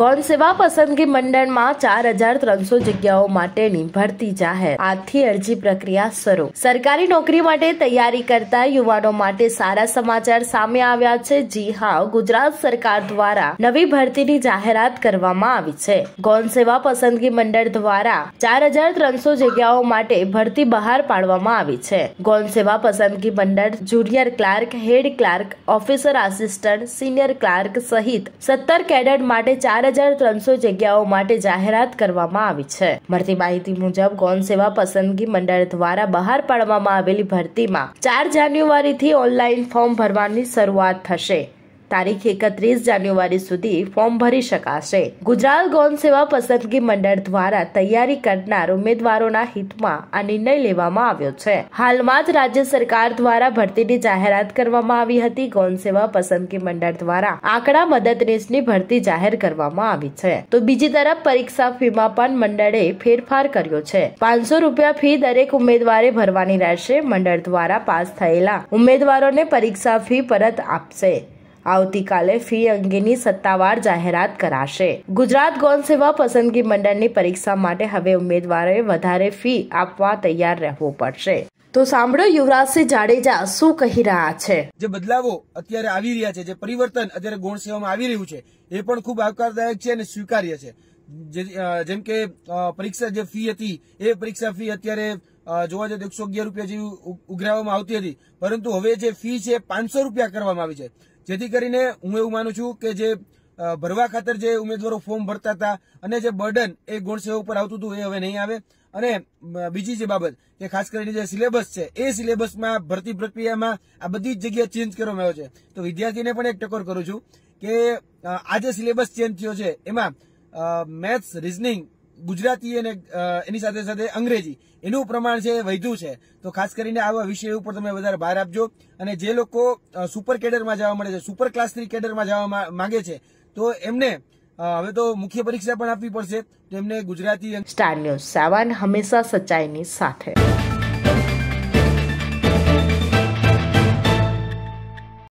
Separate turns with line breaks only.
ગૌણ સેવા પસંદગી મંડળમાં ચાર હજાર ત્રણસો જગ્યાઓ માટેની ભરતી જાહેર આજથી અરજી પ્રક્રિયા શરૂ સરકારી નોકરી માટે તૈયારી કરતા યુવાનો માટે સારા સમાચાર સામે આવ્યા છે જી હા ગુજરાત સરકાર દ્વારા નવી ભરતીની જાહેરાત કરવામાં આવી છે ગૌણ સેવા પસંદગી મંડળ દ્વારા ચાર હજાર ત્રણસો જગ્યાઓ માટે ભરતી બહાર પાડવામાં આવી છે ગૌણ સેવા પસંદગી મંડળ junior clerk head clerk officer assistant senior clerk સહિત સત્તર કેડેટ માટે ચાર ચાર હજાર ત્રણસો જગ્યાઓ માટે જાહેરાત કરવામાં આવી છે મળતી માહિતી મુજબ ગૌણ સેવા પસંદગી મંડળ દ્વારા બહાર પાડવામાં આવેલી ભરતીમાં ચાર જાન્યુઆરીથી ઓનલાઈન ફોર્મ ભરવાની શરૂઆત થશે તારીખ એકત્રીસ જાન્યુઆરી સુધી ફોર્મ ભરી શકાશે ગુજરાત ગૌન સેવા પસંદગી મંડળ દ્વારા તૈયારી કરનાર ઉમેદવારોના હિતમાં આ નિર્ણય લેવામાં આવ્યો છે હાલમાં જ રાજ્ય સરકાર દ્વારા ભરતીની જાહેરાત કરવામાં આવી હતી ગૌન સેવા પસંદગી મંડળ દ્વારા આંકડા મદદનીશની ભરતી જાહેર કરવામાં આવી છે તો બીજી તરફ પરીક્ષા ફીમાં પણ મંડળે ફેરફાર કર્યો છે પાંચસો રૂપિયા ફી દરેક ઉમેદવારે ભરવાની રહેશે મંડળ દ્વારા પાસ થયેલા ઉમેદવારોને પરીક્ષા ફી પરત આપશે આવતીકાલે ફી અંગેની સત્તાવાર જાહેરાત કરાશે ગુજરાત ગૌણ સેવા પસંદગી મંડળની પરીક્ષા માટે હવે ઉમેદવારે વધારે ફી આપવા તૈયાર રહેવું પડશે તો સાંભળો યુવરાજસિંહ જાડેજા શું કહી રહ્યા છે
જે બદલાવો અત્યારે આવી રહ્યા છે જે પરિવર્તન અત્યારે ગૌણ સેવામાં આવી રહ્યું છે એ પણ ખૂબ આવકારદાયક છે અને સ્વીકાર્ય છે જેમ કે પરીક્ષા જે ફી હતી એ પરીક્ષા ફી અત્યારે જોવા જઈએ તો એકસો અગિયાર રૂપિયા જેવી ઉઘરાવવામાં આવતી હતી પરંતુ હવે જે ફી છે પાંચસો રૂપિયા કરવામાં આવી છે જેથી કરીને હું એવું માનું છું કે જે ભરવા ખાતર જે ઉમેદવારો ફોર્મ ભરતા હતા અને જે બર્ડન એ ગુણસેવા ઉપર આવતું હતું એ હવે નહીં આવે અને બીજી જે બાબત કે ખાસ કરીને જે સિલેબસ છે એ સિલેબસમાં ભરતી પ્રક્રિયામાં આ બધી જ જગ્યા ચેન્જ કરવામાં આવ્યો છે તો વિદ્યાર્થીને પણ એક ટકોર કરું છું કે આ જે સિલેબસ ચેન્જ થયો છે એમાં મેથ્સ રિઝનિંગ ગુજરાતી અને એની સાથે સાથે અંગ્રેજી એનું પ્રમાણ છે વધ્યું છે તો ખાસ કરીને આવા વિષય ઉપર તમે વધારે ભાર આપજો અને જે લોકો સુપર કેડરમાં જવા મળે છે સુપર ક્લાસ થ્રી કેડરમાં જવા માંગે છે તો એમને હવે તો મુખ્ય પરીક્ષા પણ આપવી પડશે તો એમને ગુજરાતી
સ્ટાર ન્યૂઝ સાવાન હંમેશા સચ્ચાઈની સાથે